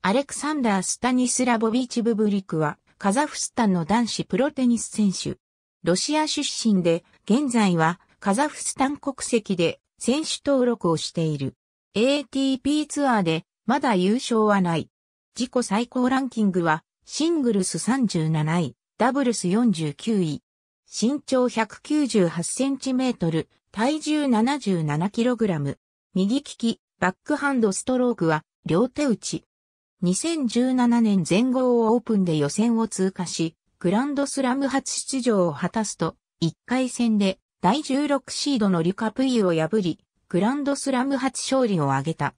アレクサンダー・スタニスラボビーチ・ブブリクは、カザフスタンの男子プロテニス選手。ロシア出身で、現在はカザフスタン国籍で選手登録をしている。ATP ツアーで、まだ優勝はない。自己最高ランキングは、シングルス37位、ダブルス49位。身長198センチメートル、体重77キログラム。右利き、バックハンドストロークは、両手打ち。2017年全豪オープンで予選を通過し、グランドスラム初出場を果たすと、1回戦で第16シードのリュカプイを破り、グランドスラム初勝利を挙げた。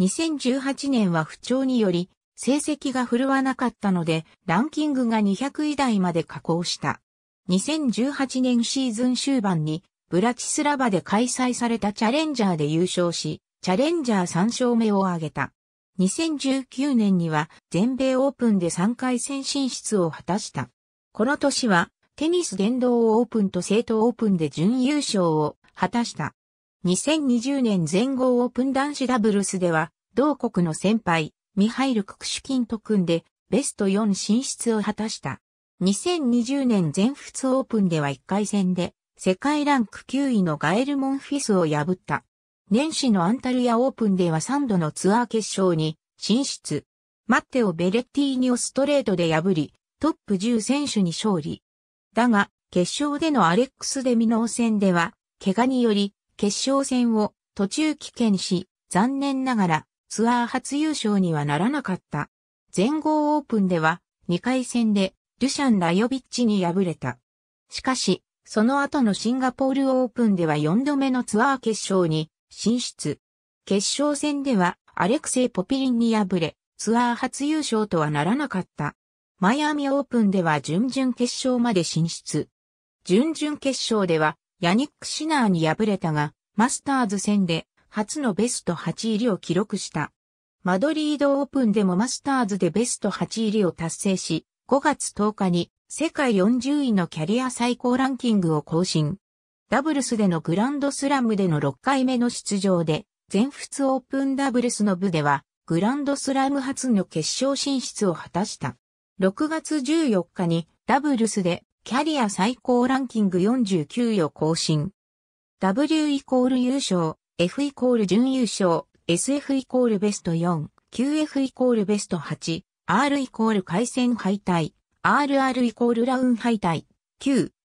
2018年は不調により、成績が振るわなかったので、ランキングが200位台まで下降した。2018年シーズン終盤に、ブラチスラバで開催されたチャレンジャーで優勝し、チャレンジャー3勝目を挙げた。2019年には全米オープンで3回戦進出を果たした。この年はテニス殿堂オープンと生徒オープンで準優勝を果たした。2020年全豪オープン男子ダブルスでは同国の先輩ミハイル・ククシュキンと組んでベスト4進出を果たした。2020年全仏オープンでは1回戦で世界ランク9位のガエル・モンフィスを破った。年始のアンタルヤオープンでは3度のツアー決勝に進出。マッテオ・ベレッティーニをストレートで破り、トップ10選手に勝利。だが、決勝でのアレックス・デミノー戦では、怪我により、決勝戦を途中棄権し、残念ながらツアー初優勝にはならなかった。全豪オープンでは、2回戦で、ルシャン・ラヨビッチに敗れた。しかし、その後のシンガポールオープンでは4度目のツアー決勝に進出。決勝戦ではアレクセイ・ポピリンに敗れ、ツアー初優勝とはならなかった。マイアミオープンでは準々決勝まで進出。準々決勝ではヤニック・シナーに敗れたが、マスターズ戦で初のベスト8入りを記録した。マドリードオープンでもマスターズでベスト8入りを達成し、5月10日に世界40位のキャリア最高ランキングを更新。ダブルスでのグランドスラムでの6回目の出場で、全仏オープンダブルスの部では、グランドスラム初の決勝進出を果たした。6月14日にダブルスでキャリア最高ランキング49位を更新。W イコール優勝、F イコール準優勝、SF イコールベスト4、QF イコールベスト8、R イコール回戦敗退、RR イコールラウン敗退、9、